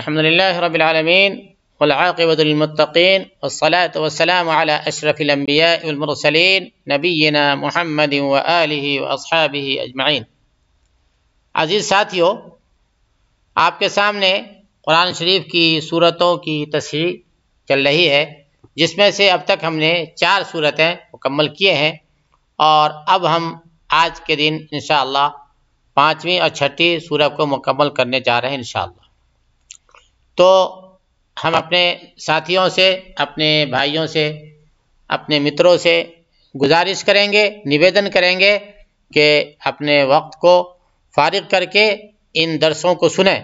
الحمد لله رب والعاقبة للمتقين والصلاة والسلام على أشرف الأنبياء والمرسلين نبينا محمد اجمعین عزیز ساتھیو آپ کے سامنے قرآن شریف کی صورتوں کی تصحیح چل رہی ہے جس میں سے اب تک ہم نے چار صورتیں مکمل کیے ہیں اور اب ہم آج کے دن انشاءاللہ پانچویں اور چھٹی صورت کو مکمل کرنے جا رہے ہیں انشاءاللہ تو ہم اپنے ساتھیوں سے اپنے بھائیوں سے اپنے متروں سے گزارش کریں گے نویدن کریں گے کہ اپنے وقت کو فارغ کر کے ان درسوں کو سنیں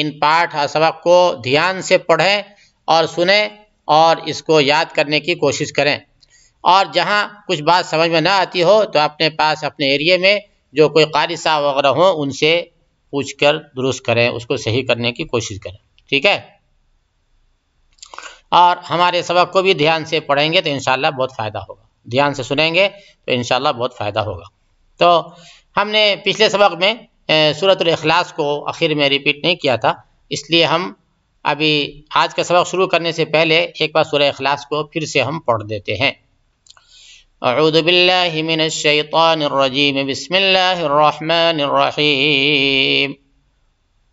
ان پاٹھ اور سبق کو دھیان سے پڑھیں اور سنیں اور اس کو یاد کرنے کی کوشش کریں اور جہاں کچھ بات سمجھ میں نہ آتی ہو تو اپنے پاس اپنے ایریے میں جو کوئی قاری صاحب وغیرہ ہوں ان سے پوچھ کر درست کریں اس کو صحیح کرنے کی کوشش کریں ٹھیک ہے اور ہمارے سبق کو بھی دھیان سے پڑھیں گے تو انشاءاللہ بہت فائدہ ہوگا دھیان سے سنیں گے تو انشاءاللہ بہت فائدہ ہوگا تو ہم نے پچھلے سبق میں صورت الاخلاص کو آخر میں ریپیٹ نہیں کیا تھا اس لیے ہم ابھی آج کا سبق شروع کرنے سے پہلے ایک بار سورہ اخلاص کو پھر سے ہم پڑھ دیتے ہیں اعوذ باللہ من الشیطان الرجیم بسم اللہ الرحمن الرحیم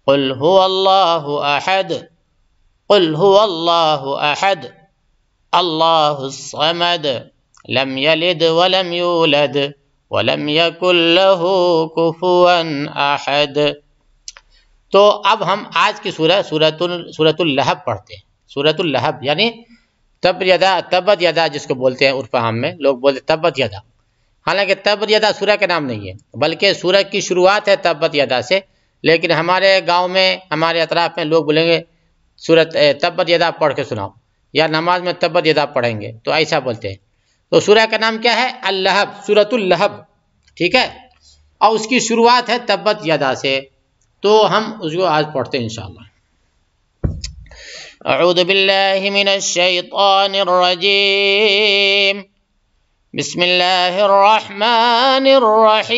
قل هو الله أحد قل هو الله أحد الله الصمد لم يلد ولم يولد ولم يكن له كفوا أحد तो अब हम आज की सूरह सूरतुल सूरतुल्लहब पढ़ते हैं सूरतुल्लहब यानी तब यदा तबत यदा जिसको बोलते हैं उर्फ हम में लोग बोलते तबत यदा हालांकि तबत यदा सूरह का नाम नहीं है बल्कि सूरह की शुरुआत है तबत यदा से لیکن ہمارے گاؤں میں ہمارے اطراف میں لوگ بولیں گے سورت تبت یدا پڑھ کے سناؤ یا نماز میں تبت یدا پڑھیں گے تو ایسا بولتے ہیں تو سورہ کا نام کیا ہے اللہب سورت الحب ٹھیک ہے اور اس کی شروعات ہے تبت یدا سے تو ہم اس کو آج پڑھتے ہیں انشاءاللہ اعوذ باللہ من الشیطان الرجیم بسم اللہ الرحمن الرحیم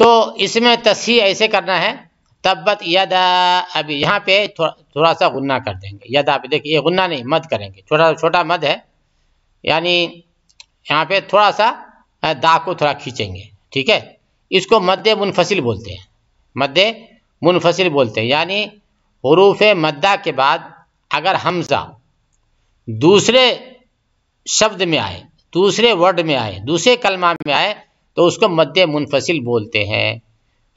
تو اس میں تصحیح ایسے کرنا ہے تبت یدا ابھی یہاں پہ تھوڑا سا غنہ کر دیں گے پہ دیکھیں دیکھیے غنہ نہیں مد کریں گے چھوٹا چھوٹا مد ہے یعنی یہاں پہ تھوڑا سا دا کو تھوڑا کھینچیں گے ٹھیک ہے اس کو مد منفصل بولتے ہیں مد منفصل بولتے ہیں یعنی حروف مدہ کے بعد اگر حمزہ دوسرے شبد میں آئے دوسرے ورڈ میں آئے دوسرے کلمہ میں آئے تو اس کو مد منفصل بولتے ہیں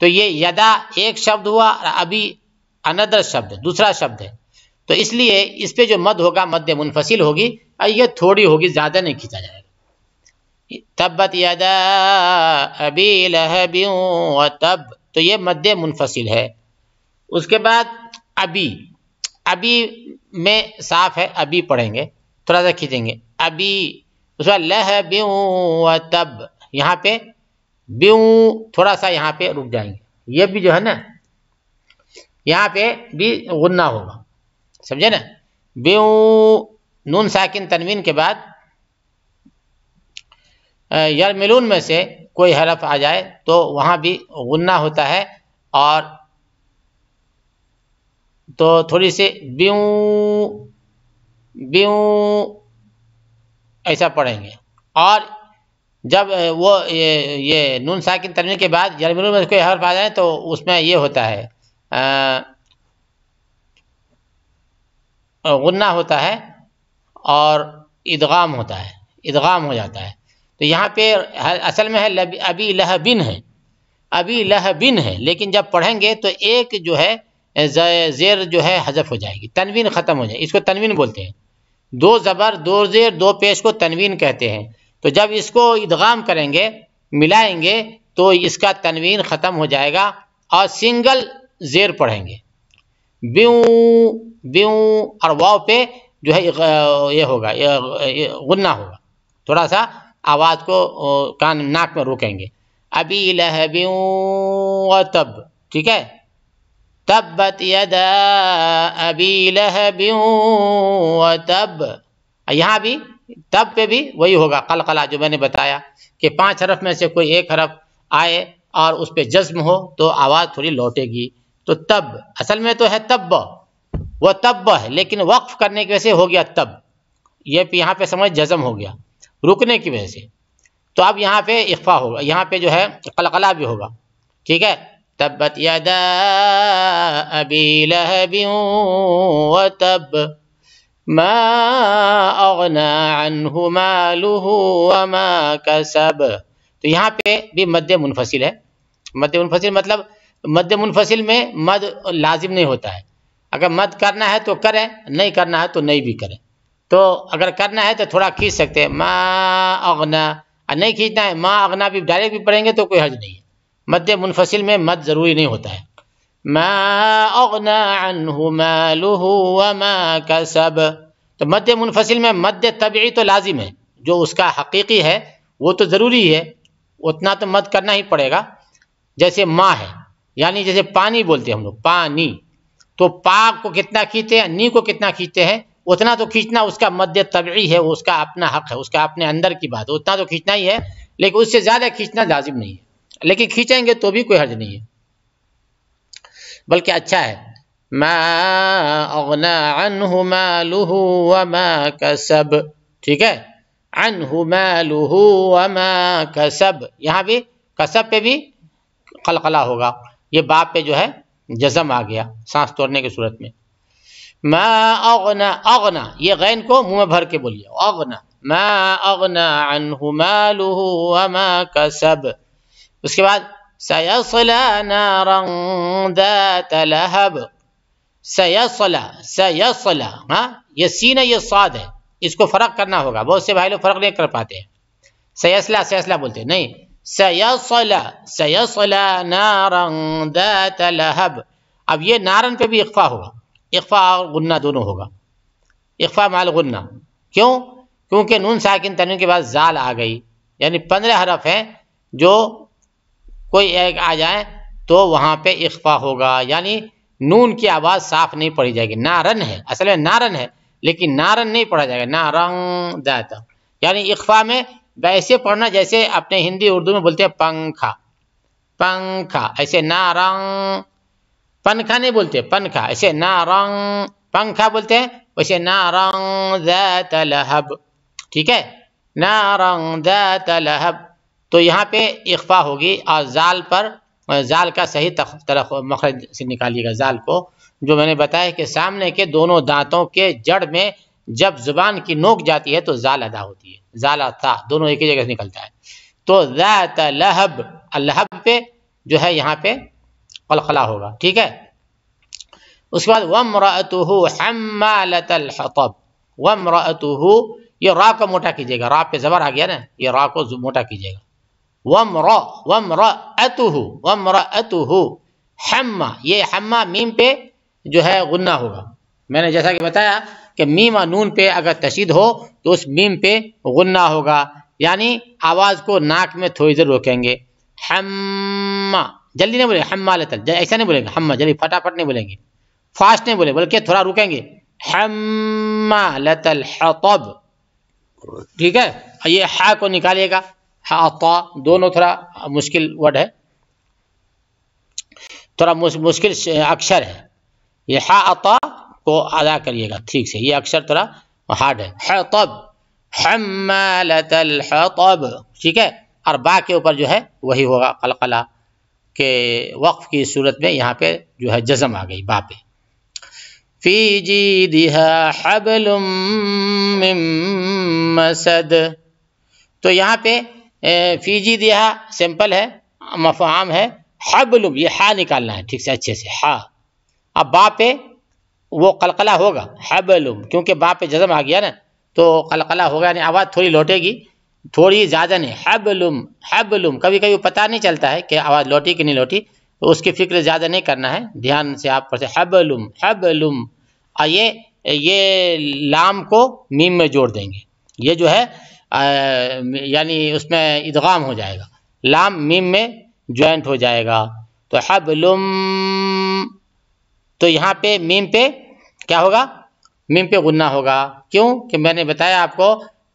تو یہ یدا ایک شبد ہوا ابھی اندر شبد دوسرا شبد ہے تو اس لیے اس پہ جو مد ہوگا مد منفصل ہوگی یہ تھوڑی ہوگی زیادہ نہیں کھینچا جائے گا تبت یدا ابی لہب تب تو یہ مد منفصل ہے اس کے بعد ابھی ابھی میں صاف ہے ابھی پڑھیں گے تھوڑا سا کھینچیں گے ابھی اس لہ بیوں یہاں پہ تھوڑا سا یہاں پہ رک جائیں گے یہ بھی جو ہے نا یہاں پہ بھی غنہ ہوگا سمجھے نا نون ساکن تنوین کے بعد یرملون میں سے کوئی حرف آ جائے تو وہاں بھی غنہ ہوتا ہے اور تو تھوڑی سی بیوں ایسا پڑھیں گے اور جب وہ یہ نون ساکن ترمیم کے بعد جرمین میں کوئی حرف آ جائے تو اس میں یہ ہوتا ہے غنہ ہوتا ہے اور ادغام ہوتا ہے ادغام ہو جاتا ہے تو یہاں پہ اصل میں ہے لہ لہبن ہے لہ لہبن ہے لیکن جب پڑھیں گے تو ایک جو ہے زیر جو ہے حذف ہو جائے گی تنوین ختم ہو جائے اس کو تنوین بولتے ہیں دو زبر دو زیر دو پیش کو تنوین کہتے ہیں تو جب اس کو ادغام کریں گے ملائیں گے تو اس کا تنوین ختم ہو جائے گا اور سنگل زیر پڑھیں گے بیوں بیوں اور واؤ پہ جو ہے یہ ہوگا غنہ ہوگا تھوڑا سا آواز کو کان ناک میں روکیں گے ابی لہ بیوں تب ٹھیک ہے تبت ابی تب یہاں بھی تب پہ بھی وہی ہوگا قلقلہ جو میں نے بتایا کہ پانچ حرف میں سے کوئی ایک حرف آئے اور اس پہ جزم ہو تو آواز تھوڑی لوٹے گی تو تب اصل میں تو ہے تب وہ تب ہے لیکن وقف کرنے کی وجہ سے ہو گیا تب یہ یہاں پہ سمجھ جزم ہو گیا رکنے کی وجہ سے تو اب یہاں پہ اقفا ہوگا یہاں پہ جو ہے قلقلہ بھی ہوگا ٹھیک ہے تبت یدا ابی لہبی تب ما اغنا عنہ مالہ وما کسب تو یہاں پہ بھی مد منفصل ہے مد منفصل مطلب مد منفصل میں مد لازم نہیں ہوتا ہے اگر مد کرنا ہے تو کریں نہیں کرنا ہے تو نہیں بھی کریں تو اگر کرنا ہے تو تھوڑا کھینچ سکتے ہیں ما اغنا نہیں کھینچنا ہے ما اغنا بھی ڈائریکٹ بھی پڑھیں گے تو کوئی حج نہیں ہے مد منفصل میں مد ضروری نہیں ہوتا ہے ما اغنا عنہ مالہ وما کسب تو مد منفصل میں مد طبعی تو لازم ہے جو اس کا حقیقی ہے وہ تو ضروری ہے اتنا تو مد کرنا ہی پڑے گا جیسے ماں ہے یعنی جیسے پانی بولتے ہیں ہم لوگ پانی تو پاک کو کتنا کھینچتے ہیں نی کو کتنا کھینچتے ہیں اتنا تو کھینچنا اس کا مد طبعی ہے اس کا اپنا حق ہے اس کا اپنے اندر کی بات ہے اتنا تو کھینچنا ہی ہے لیکن اس سے زیادہ کھینچنا لازم نہیں ہے لیکن کھینچیں گے تو بھی کوئی حرج نہیں ہے بلکہ اچھا ہے ما اغنا عنہ مالہ وما کسب ٹھیک ہے عنہ مالہ وما کسب یہاں بھی کسب پہ بھی قلقلہ ہوگا یہ باپ پہ جو ہے جزم آ گیا سانس توڑنے کی صورت میں ما اغنا اغنا یہ غین کو منہ میں بھر کے بولیے اغنا اغنا ما عنہ مالہ وما کسب اس کے بعد سيصلى نارا ذات لهب سیسلا سیسلا ہاں یہ سین یہ سعد ہے اس کو فرق کرنا ہوگا بہت سے بھائی لوگ فرق نہیں کر پاتے ہیں سیسلا سیسلا بولتے ہیں نہیں سیسلا سیسلا نارا ذات لہب اب یہ نارن پہ بھی اخفا ہوگا اخفا اور غنہ دونوں ہوگا اخفا مال غنہ کیوں کیونکہ نون ساکن تنوین کے بعد زال آگئی یعنی پندرہ حرف ہیں جو کوئی ایک آ جائے تو وہاں پہ اخفا ہوگا یعنی نون کی آواز صاف نہیں پڑھی جائے گی نارن ہے اصل میں نارن ہے لیکن نارن نہیں پڑھا جائے گا نارنگ دیتا یعنی اخفا میں ویسے پڑھنا جیسے اپنے ہندی اردو میں بولتے ہیں پنکھا پنکھا ایسے نارنگ پنکھا نہیں بولتے پنکھا ایسے نارنگ پنکھا بولتے ہیں ویسے نارنگ ذات لہب ٹھیک ہے نارنگ ذات لہب تو یہاں پہ اخفا ہوگی اور زال پر زال کا صحیح مخرج سے نکالیے گا زال کو جو میں نے بتایا کہ سامنے کے دونوں دانتوں کے جڑ میں جب زبان کی نوک جاتی ہے تو زال ادا ہوتی ہے اور اطاح دونوں ایک ہی جگہ سے نکلتا ہے تو ذات لہب الحب پہ جو ہے یہاں پہ قلخلا ہوگا ٹھیک ہے اس کے بعد ومرب وَمْرَأَتُهُ یہ را کو موٹا کیجیے گا را پہ زبر آ گیا نا یہ را کو موٹا کیجیے گا وم رم یہ را میم پہ جو ہے غنہ ہوگا میں نے جیسا کہ بتایا کہ میم اور نون پہ اگر تشید ہو تو اس میم پہ غنہ ہوگا یعنی آواز کو ناک میں تھوڑی دیر روکیں گے ہیما جلدی نہیں بولے ہما لتل ایسا نہیں بولیں گے ہما جلدی پھٹ نہیں بولیں گے فاسٹ نہیں بولیں بلکہ تھوڑا روکیں گے ٹھیک ہے یہ ہے کو نکالیے گا ہاں، دونوں تھوڑا مشکل ورڈ ہے تھوڑا مشکل اکشر ہے یہ ہتا کو ادا کریے گا ٹھیک سے یہ اکشر تھوڑا ہارڈ ہے حطب حمالت الحطب ٹھیک ہے اور با کے اوپر جو ہے وہی ہوگا قلقلہ کہ وقف کی صورت میں یہاں پہ جو ہے جزم آ گئی با پہ فی جی تو یہاں پہ فی جی دیا سمپل ہے مفہام ہے حبل یہ ہا نکالنا ہے ٹھیک سے اچھے سے ہا اب با پہ وہ قلقلہ ہوگا حبل کیونکہ با پہ جزم آ گیا نا تو قلقلہ ہوگا یعنی آواز تھوڑی لوٹے گی تھوڑی زیادہ نہیں حبلم حبلم کبھی کبھی پتہ نہیں چلتا ہے کہ آواز لوٹی کہ نہیں لوٹی اس کی فکر زیادہ نہیں کرنا ہے دھیان سے آپ پڑھتے حبلم حبلم آئیے اور یہ یہ لام کو میم میں جوڑ دیں گے یہ جو ہے یعنی اس میں ادغام ہو جائے گا لام میم میں جوائنٹ ہو جائے گا تو حب لم تو یہاں پہ میم پہ کیا ہوگا میم پہ غنہ ہوگا کیوں کہ میں نے بتایا آپ کو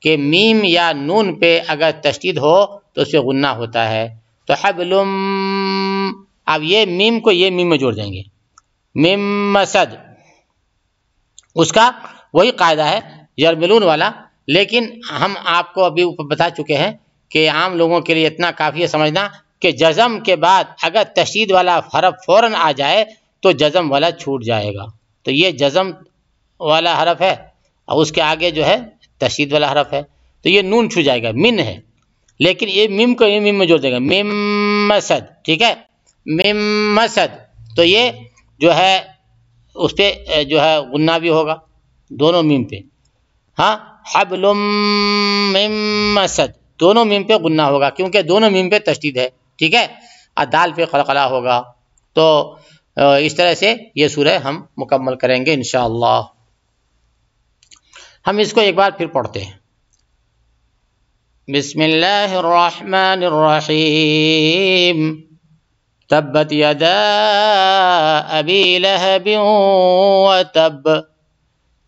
کہ میم یا نون پہ اگر تشدید ہو تو اس پہ غنہ ہوتا ہے تو حب لم اب یہ میم کو یہ میم میں جوڑ دیں گے میم مسد اس کا وہی قاعدہ ہے یرملون والا لیکن ہم آپ کو ابھی بتا چکے ہیں کہ عام لوگوں کے لیے اتنا کافی ہے سمجھنا کہ جزم کے بعد اگر تشدید والا حرف فوراً آ جائے تو جزم والا چھوٹ جائے گا تو یہ جزم والا حرف ہے اور اس کے آگے جو ہے تشدید والا حرف ہے تو یہ نون چھو جائے گا من ہے لیکن یہ مم کو یہ مم میں جوڑ دے گا مم مسد ٹھیک ہے مم مسد تو یہ جو ہے اس پہ جو ہے غنہ بھی ہوگا دونوں مم پہ ہاں حبل من مسد دونوں ميم پہ غنہ ہوگا کیونکہ دونوں ميم پہ تشدید ہے ٹھیک ہے ادال پہ خلقلہ ہوگا تو اس طرح سے یہ سورہ ہم مکمل کریں گے انشاءاللہ ہم اس کو ایک بار پھر پڑھتے ہیں بسم الله الرحمن الرحيم تبت يدا أبي لهب وتب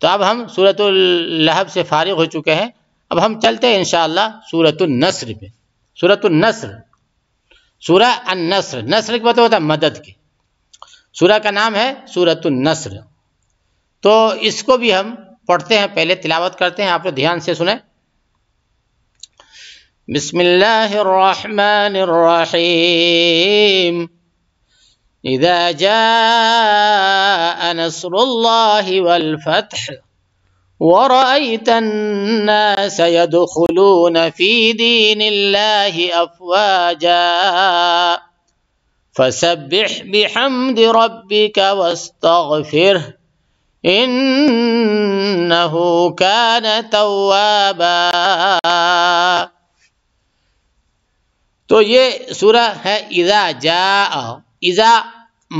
تو اب ہم صورت اللہب سے فارغ ہو چکے ہیں اب ہم چلتے ہیں انشاءاللہ صورت النصر پہ صورت النصر سورہ النصر نصر کے پتہ ہوتا ہے مدد کے سورہ کا نام ہے سورت النصر تو اس کو بھی ہم پڑھتے ہیں پہلے تلاوت کرتے ہیں آپ نے دھیان سے سنیں بسم اللہ الرحمن الرحیم إذا جاء نصر الله والفتح ورأيت الناس يدخلون في دين الله أفواجا فسبح بحمد ربك واستغفره إنه كان توابا تو یہ سورہ ہے اذا جاء اذا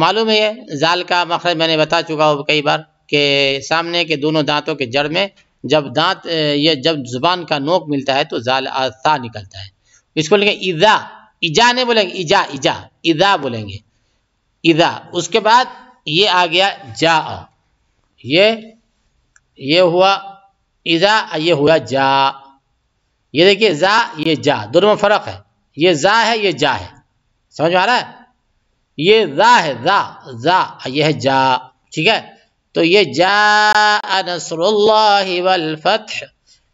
معلوم ہے زال کا مخرج میں نے بتا چکا ہوں کئی بار کہ سامنے کے دونوں دانتوں کے جڑ میں جب دانت یہ جب زبان کا نوک ملتا ہے تو زال آسا نکلتا ہے اس کو لیں گے ایزا ایجا نہیں بولیں گے ایجا ایجا ادا بولیں گے ادا اس کے بعد یہ آ گیا جا یہ یہ ہوا ایزا یہ ہوا جا یہ دیکھیے زا یہ جا دونوں میں فرق ہے یہ زا ہے یہ جا ہے سمجھ مارا یہ ہے زا یہ ہے جا ٹھیک ہے تو یہ جا نصر اللہ والفتح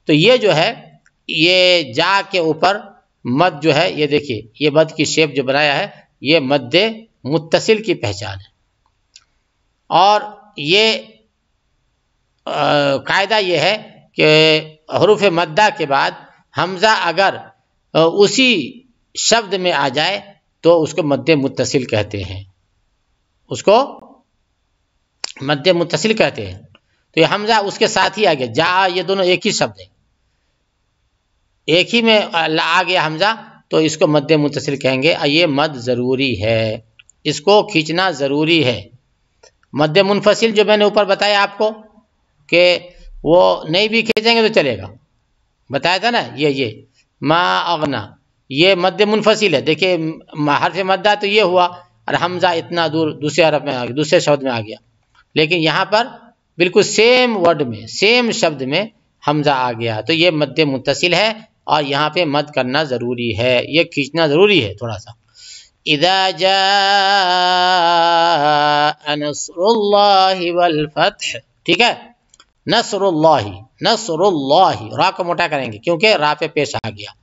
تو یہ یہ جو ہے جا کے اوپر مد جو ہے یہ دیکھیے یہ مد کی شیپ جو بنایا ہے یہ مد متصل کی پہچان ہے اور یہ قاعدہ یہ ہے کہ حروف مدہ کے بعد حمزہ اگر اسی شبد میں آ جائے تو اس کو مد متصل کہتے ہیں اس کو مد متصل کہتے ہیں تو یہ حمزہ اس کے ساتھ ہی آ گیا جا یہ دونوں ایک ہی شبد ہیں ایک ہی میں آ گیا حمزہ تو اس کو مد متصل کہیں گے یہ مد ضروری ہے اس کو کھینچنا ضروری ہے مد منفصل جو میں نے اوپر بتایا آپ کو کہ وہ نہیں بھی کھینچیں گے تو چلے گا بتایا تھا نا یہ یہ ما اغنا یہ مد منفصل ہے دیکھیے حرف مدہ تو یہ ہوا اور حمزہ اتنا دور دوسرے عرب میں دوسرے شبد میں آ گیا لیکن یہاں پر بالکل سیم ورڈ میں سیم شبد میں حمزہ آ گیا تو یہ مد منتصل ہے اور یہاں پہ مد کرنا ضروری ہے یہ کھینچنا ضروری ہے تھوڑا سا ٹھیک ہے نَصْرُ اللہ نَصْرُ اللَّهِ را کو موٹا کریں گے کیونکہ را پہ پیش آ گیا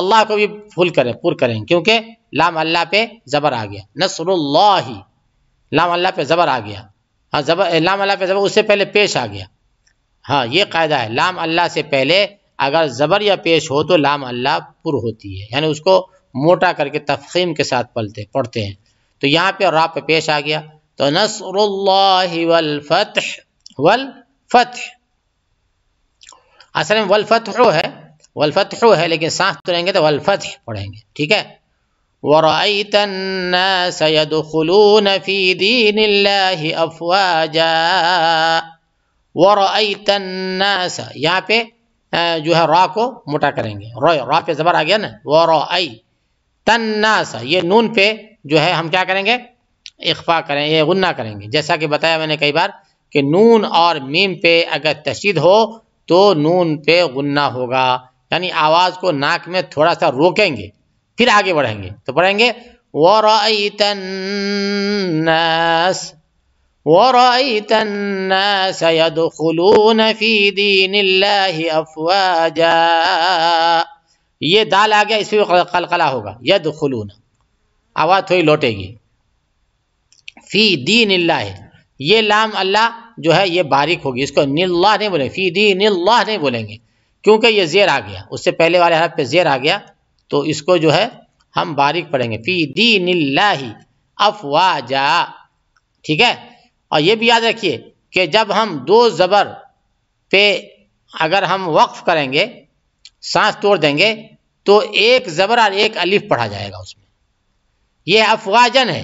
اللہ کو بھی پھول کریں پر کریں کیونکہ لام اللہ پہ زبر آ گیا نصر اللہ لام اللہ پہ زبر آ گیا ہاں زبر لام اللہ پہ زبر اس سے پہلے پیش آ گیا ہاں یہ قاعدہ ہے لام اللہ سے پہلے اگر زبر یا پیش ہو تو لام اللہ پر ہوتی ہے یعنی اس کو موٹا کر کے تفخیم کے ساتھ پلتے پڑھتے ہیں تو یہاں پہ راہ پہ پیش آ گیا تو نسر اللہ ولفت والفتح اصل ولفت والفتح ہے والفتح ہے لیکن سانس تریں گے تو والفتح پڑھیں گے ٹھیک ہے وَرَأَيْتَ النَّاسَ يَدْخُلُونَ فِي دِينِ اللَّهِ أَفْوَاجَا وَرَأَيْتَ النَّاسَ یہاں پہ جو ہے را کو مٹا کریں گے را پہ زبر آگیا نا وَرَأَيْتَ النَّاسَ یہ نون پہ جو ہے ہم کیا کریں گے اخفا کریں یہ غنہ کریں گے جیسا کہ بتایا میں نے کئی بار کہ نون اور میم پہ اگر تشید ہو تو نون پہ غنہ ہوگا یعنی آواز کو ناک میں تھوڑا سا روکیں گے پھر آگے بڑھیں گے تو پڑھیں گے یہ دال آ گیا اس میں کلکلا ہوگا ید خلون آواز تھوڑی لوٹے گی فی دین اللہ یہ لام اللہ جو ہے یہ باریک ہوگی اس کو نیل نہیں بولیں گے اللہ نہیں بولیں گے کیونکہ یہ زیر آ گیا اس سے پہلے والے حرف پہ زیر آ گیا تو اس کو جو ہے ہم باریک پڑھیں گے فی دین اللہ افواجا ٹھیک ہے اور یہ بھی یاد رکھیے کہ جب ہم دو زبر پہ اگر ہم وقف کریں گے سانس توڑ دیں گے تو ایک زبر اور ایک الف پڑھا جائے گا اس میں یہ افواجن ہے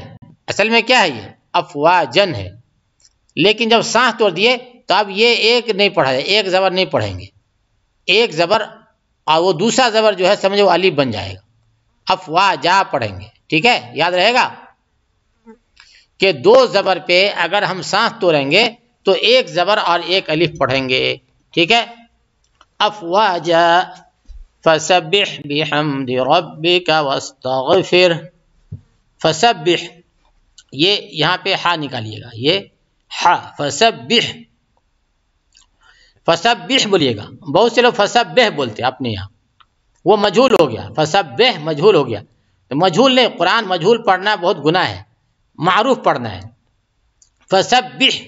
اصل میں کیا ہے یہ افواجن ہے لیکن جب سانس توڑ دیے تو اب یہ ایک نہیں پڑھا جائے ایک زبر نہیں پڑھیں گے ایک زبر اور وہ دوسرا زبر جو ہے سمجھے وہ الف بن جائے گا افواہ جا پڑھیں گے ٹھیک ہے یاد رہے گا کہ دو زبر پہ اگر ہم سانس تو رہیں گے تو ایک زبر اور ایک الف پڑھیں گے ٹھیک ہے افواہ جا فصب یہاں پہ ہا نکالیے گا یہ فسبح فسبح بولیے گا بہت سے لوگ فصب بولتے بولتے اپنے یہاں وہ مجھول ہو گیا فصب مجھول ہو گیا تو مجھول نہیں قرآن مجھول پڑھنا بہت گناہ ہے معروف پڑھنا ہے فصب بیہ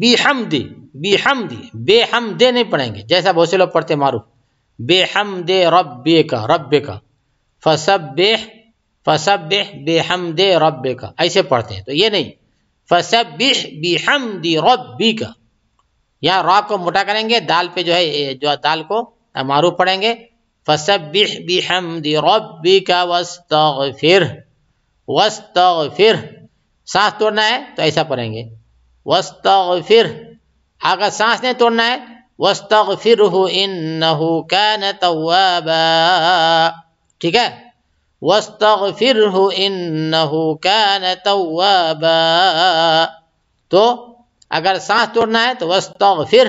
بی حمدی بی بے بے حمدے نہیں پڑھیں گے جیسا بہت سے لوگ پڑھتے معروف بے حمد رب کا رب کا فصب فسبح بے بے رب کا ایسے پڑھتے ہیں تو یہ نہیں فصب بہ بے رب کا یہاں را کو مٹا کریں گے دال پہ جو ہے جو دال کو معروف پڑھیں گے فسبح بحمد ربک واستغفر واستغفر سانس توڑنا ہے تو ایسا پڑھیں گے واستغفر اگر سانس نہیں توڑنا ہے واستغفره انه کان توابا ٹھیک ہے واستغفره انه کان توابا تو اگر سانس توڑنا ہے تو وسطر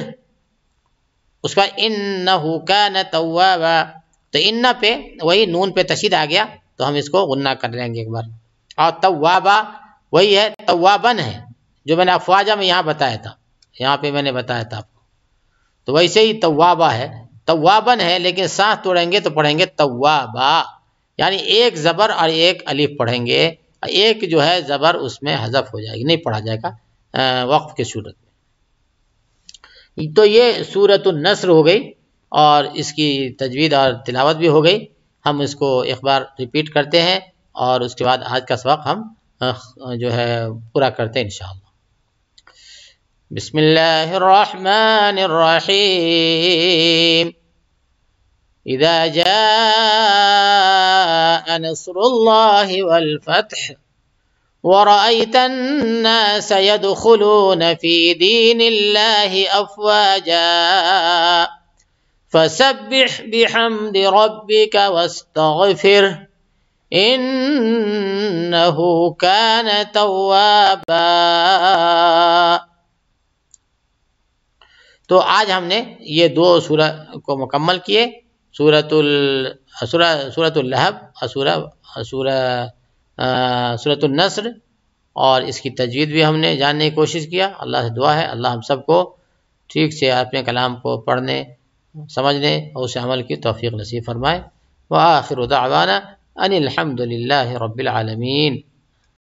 نہ کان توابا تو ان نہ پہ وہی نون پہ تشید آ گیا تو ہم اس کو غنہ کر لیں گے ایک بار اور توابا وہی ہے توابن ہے جو میں نے افواجہ میں یہاں بتایا تھا یہاں پہ میں نے بتایا تھا آپ کو تو ویسے ہی توابا ہے توابن ہے لیکن سانس توڑیں گے تو پڑھیں گے توابا یعنی ایک زبر اور ایک الف پڑھیں گے ایک جو ہے زبر اس میں حذف ہو جائے گی نہیں پڑھا جائے گا وقف کے صورت میں تو یہ صورت النثر ہو گئی اور اس کی تجوید اور تلاوت بھی ہو گئی ہم اس کو ایک بار ریپیٹ کرتے ہیں اور اس کے بعد آج کا سبق ہم جو ہے پورا کرتے ہیں انشاءاللہ بسم اللہ الرحمن الرحیم اذا جاء نصر اللہ والفتح ورأيت الناس يدخلون في دين الله أفواجا فسبح بحمد ربك واستغفره إنه كان توابا تو आज हमने ये दो سورة को मुकम्मल किए सूरतुल سورة سورة... سورة और سورة, سورة... صورت النصر اور اس کی تجوید بھی ہم نے جاننے کی کوشش کیا اللہ سے دعا ہے اللہ ہم سب کو ٹھیک سے اپنے کلام کو پڑھنے سمجھنے اور اسے عمل کی توفیق نصیب فرمائے وہ دعوانا ان الحمد للہ رب العالمین